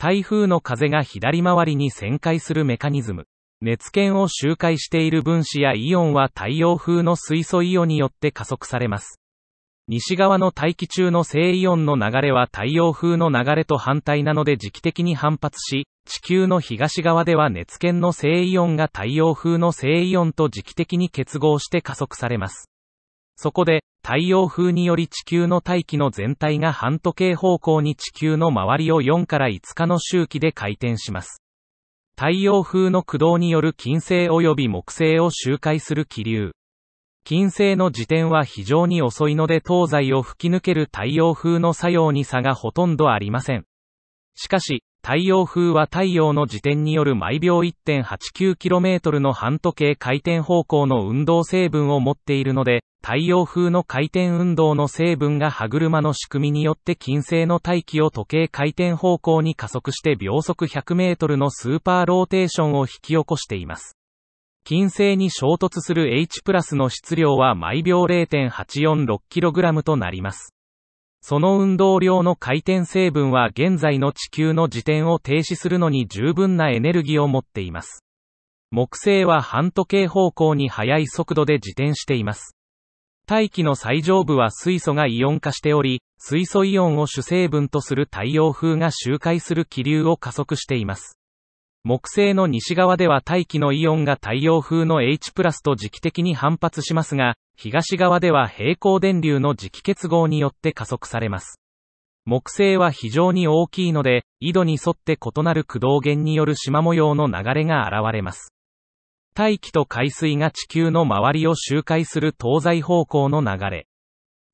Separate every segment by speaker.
Speaker 1: 台風の風が左回りに旋回するメカニズム。熱圏を周回している分子やイオンは太陽風の水素イオンによって加速されます。西側の大気中の正イオンの流れは太陽風の流れと反対なので時期的に反発し、地球の東側では熱圏の正イオンが太陽風の正イオンと時期的に結合して加速されます。そこで、太陽風により地球の大気の全体が半時計方向に地球の周りを4から5日の周期で回転します。太陽風の駆動による金星及び木星を周回する気流。金星の時点は非常に遅いので東西を吹き抜ける太陽風の作用に差がほとんどありません。しかし、太陽風は太陽の自転による毎秒 1.89km の半時計回転方向の運動成分を持っているので、太陽風の回転運動の成分が歯車の仕組みによって金星の大気を時計回転方向に加速して秒速 100m のスーパーローテーションを引き起こしています。金星に衝突する H プラスの質量は毎秒 0.846kg となります。その運動量の回転成分は現在の地球の自転を停止するのに十分なエネルギーを持っています。木星は半時計方向に速い速度で自転しています。大気の最上部は水素がイオン化しており、水素イオンを主成分とする太陽風が周回する気流を加速しています。木星の西側では大気のイオンが太陽風の H プラスと時期的に反発しますが、東側では平行電流の磁気結合によって加速されます。木星は非常に大きいので、緯度に沿って異なる駆動源による縞模様の流れが現れます。大気と海水が地球の周りを周回する東西方向の流れ。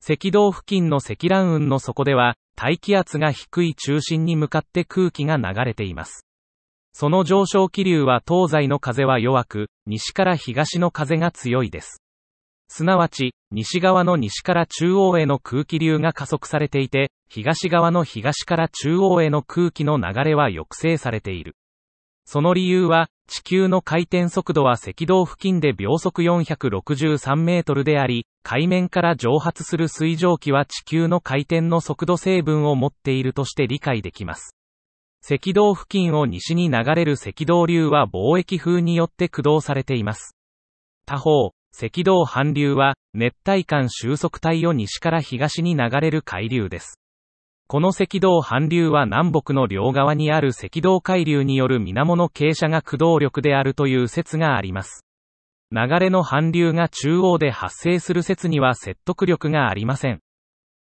Speaker 1: 赤道付近の積乱雲の底では、大気圧が低い中心に向かって空気が流れています。その上昇気流は東西の風は弱く、西から東の風が強いです。すなわち、西側の西から中央への空気流が加速されていて、東側の東から中央への空気の流れは抑制されている。その理由は、地球の回転速度は赤道付近で秒速463メートルであり、海面から蒸発する水蒸気は地球の回転の速度成分を持っているとして理解できます。赤道付近を西に流れる赤道流は貿易風によって駆動されています。他方、赤道反流は、熱帯間収束帯を西から東に流れる海流です。この赤道反流は南北の両側にある赤道海流による水面の傾斜が駆動力であるという説があります。流れの反流が中央で発生する説には説得力がありません。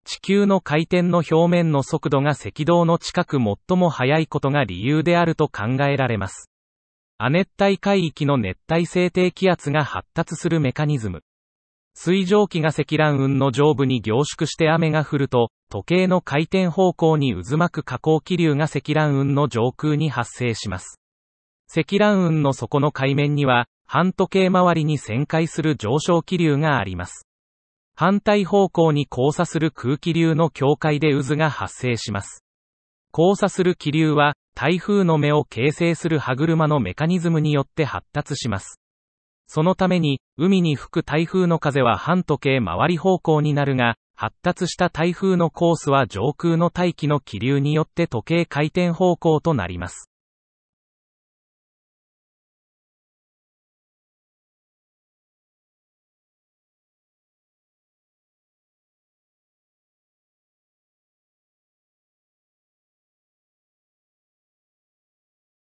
Speaker 1: 地球の回転の表面の速度が赤道の近く最も速いことが理由であると考えられます。亜熱帯海域の熱帯性低気圧が発達するメカニズム。水蒸気が積乱雲の上部に凝縮して雨が降ると、時計の回転方向に渦巻く下降気流が積乱雲の上空に発生します。積乱雲の底の海面には、半時計回りに旋回する上昇気流があります。反対方向に交差する空気流の境界で渦が発生します。交差する気流は、台風の目を形成する歯車のメカニズムによって発達します。そのために、海に吹く台風の風は反時計回り方向になるが、発達した台風のコースは上空の大気の気流によって時計回転方向となります。